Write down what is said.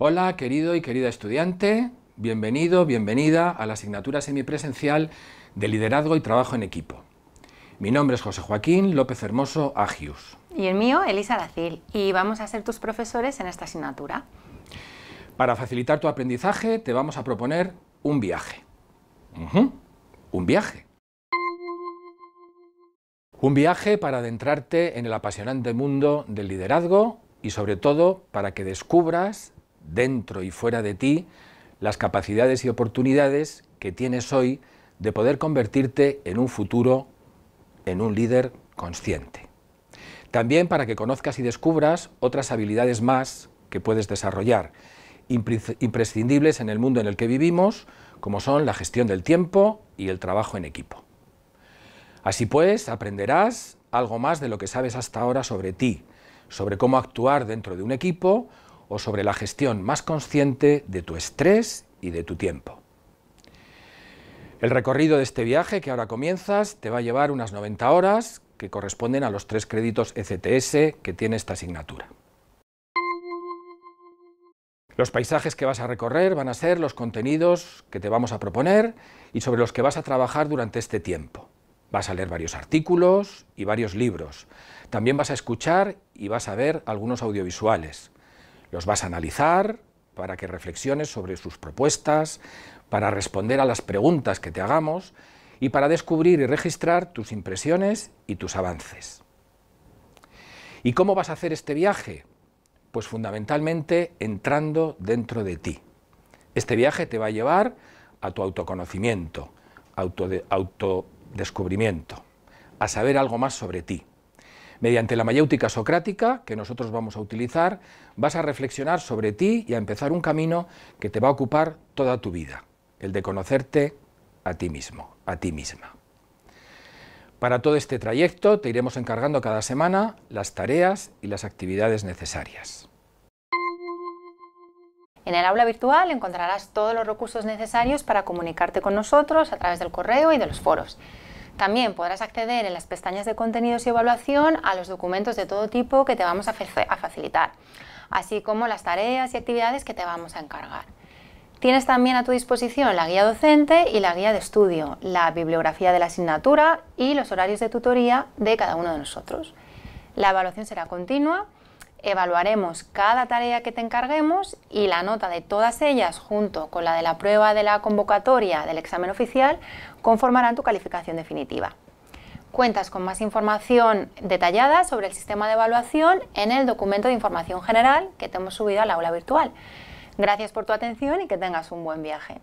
Hola, querido y querida estudiante, bienvenido, bienvenida a la asignatura semipresencial de Liderazgo y Trabajo en Equipo. Mi nombre es José Joaquín López Hermoso Agius. Y el mío, Elisa Dacil, y vamos a ser tus profesores en esta asignatura. Para facilitar tu aprendizaje, te vamos a proponer un viaje. Un viaje. Un viaje para adentrarte en el apasionante mundo del liderazgo y sobre todo para que descubras dentro y fuera de ti, las capacidades y oportunidades que tienes hoy de poder convertirte en un futuro, en un líder consciente. También para que conozcas y descubras otras habilidades más que puedes desarrollar, imprescindibles en el mundo en el que vivimos, como son la gestión del tiempo y el trabajo en equipo. Así pues, aprenderás algo más de lo que sabes hasta ahora sobre ti, sobre cómo actuar dentro de un equipo, o sobre la gestión más consciente de tu estrés y de tu tiempo. El recorrido de este viaje que ahora comienzas te va a llevar unas 90 horas que corresponden a los tres créditos ECTS que tiene esta asignatura. Los paisajes que vas a recorrer van a ser los contenidos que te vamos a proponer y sobre los que vas a trabajar durante este tiempo. Vas a leer varios artículos y varios libros. También vas a escuchar y vas a ver algunos audiovisuales. Los vas a analizar para que reflexiones sobre sus propuestas, para responder a las preguntas que te hagamos y para descubrir y registrar tus impresiones y tus avances. ¿Y cómo vas a hacer este viaje? Pues fundamentalmente entrando dentro de ti. Este viaje te va a llevar a tu autoconocimiento, autodescubrimiento, a saber algo más sobre ti. Mediante la mayéutica socrática, que nosotros vamos a utilizar, vas a reflexionar sobre ti y a empezar un camino que te va a ocupar toda tu vida, el de conocerte a ti mismo, a ti misma. Para todo este trayecto te iremos encargando cada semana las tareas y las actividades necesarias. En el aula virtual encontrarás todos los recursos necesarios para comunicarte con nosotros a través del correo y de los foros. También podrás acceder en las pestañas de contenidos y evaluación a los documentos de todo tipo que te vamos a, facilitar, así como las tareas y actividades que te vamos a encargar. Tienes también a tu disposición la guía docente y la guía de estudio, la bibliografía de la asignatura y los horarios de tutoría de cada uno de nosotros. La evaluación será continua evaluaremos cada tarea que te encarguemos y la nota de todas ellas junto con la de la prueba de la convocatoria del examen oficial conformarán tu calificación definitiva. Cuentas con más información detallada sobre el sistema de evaluación en el documento de información general que te hemos subido al aula virtual. Gracias por tu atención y que tengas un buen viaje.